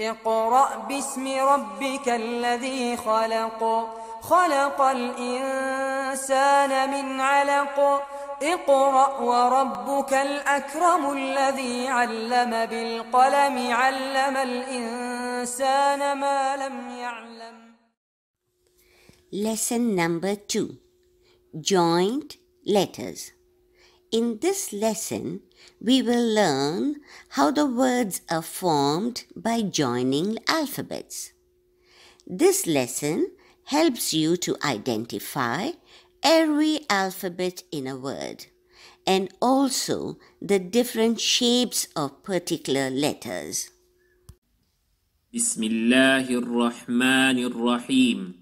اقرأ باسم ربك الذي خلق خلق الإنسان من علق اقرأ وربك الأكرم الذي علم بالقلم علم الإنسان ما لم يعلم Lesson number two Joint letters In this lesson, we will learn how the words are formed by joining alphabets. This lesson helps you to identify every alphabet in a word and also the different shapes of particular letters. بسم الله الرحمن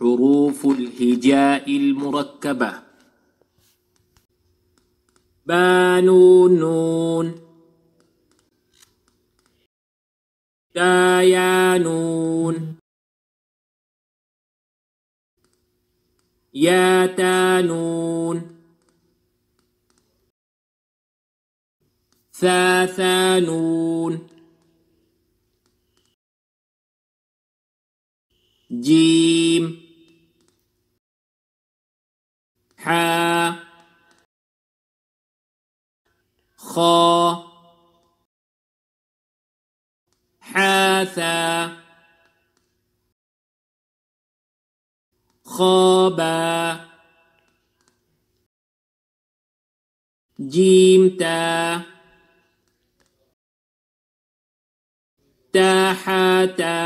حروف الهجاء المركبة بانون نون دايانون ياتانون ثاثانون جيم حا خا حاثا خابا جيم تا تا حا تا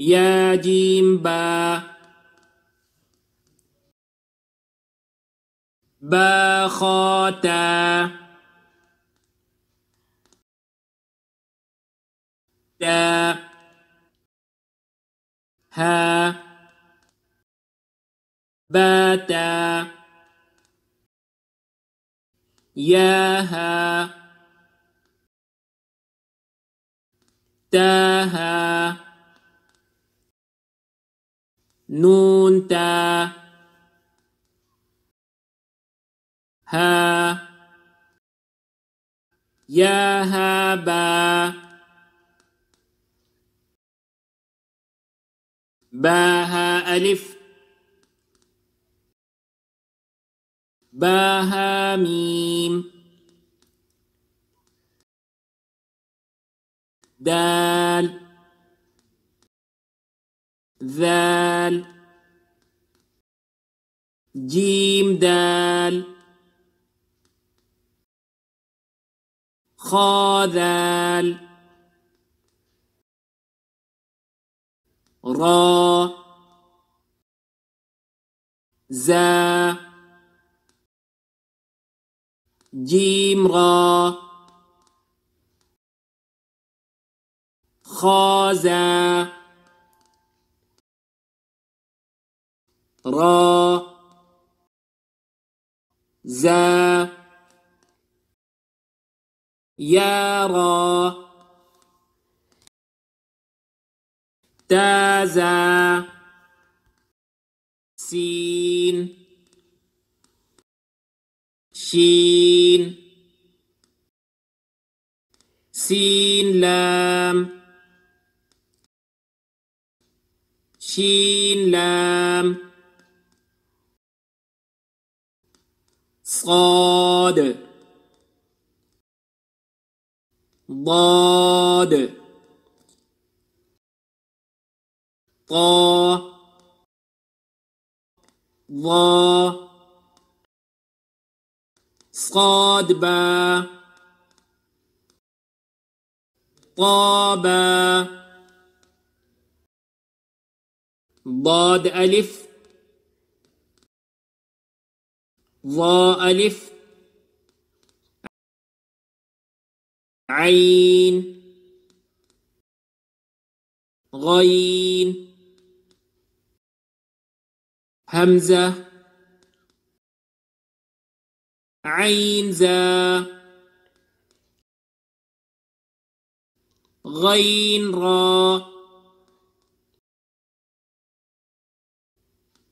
يا جيم با با خاتا تا ها باتا ياها تاها نون تا ها يا با ها ألف ها ميم دال ذال دال جيم دال خا ذال را زا جيم را خازا را زا يرى تازا سين شين سين لام شين لام صاد ضاد طا ضا صاد با طابا ضاد ألف ظاء ألف عين غين همزة عين زا غين را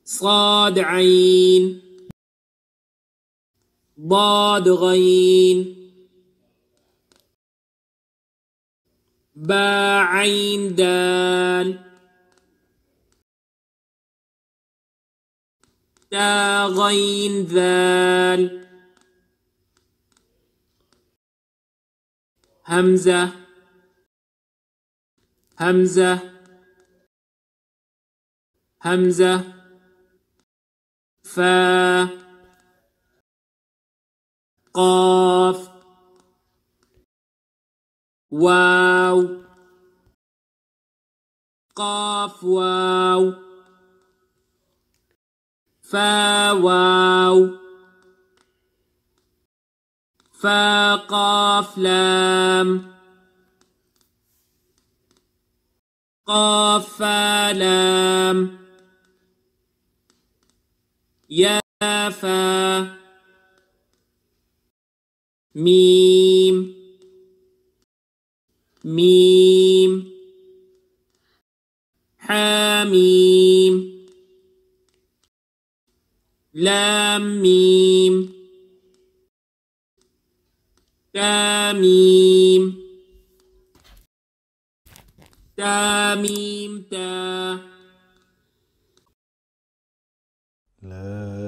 صاد عين ضاد غين باء عين دال تا غين ذال همزة همزة همزة فا قاف واو قاف واو فا واو فا قاف لام قاف فا لام ميم حاميم لام ميم تاميم تاميم تا لا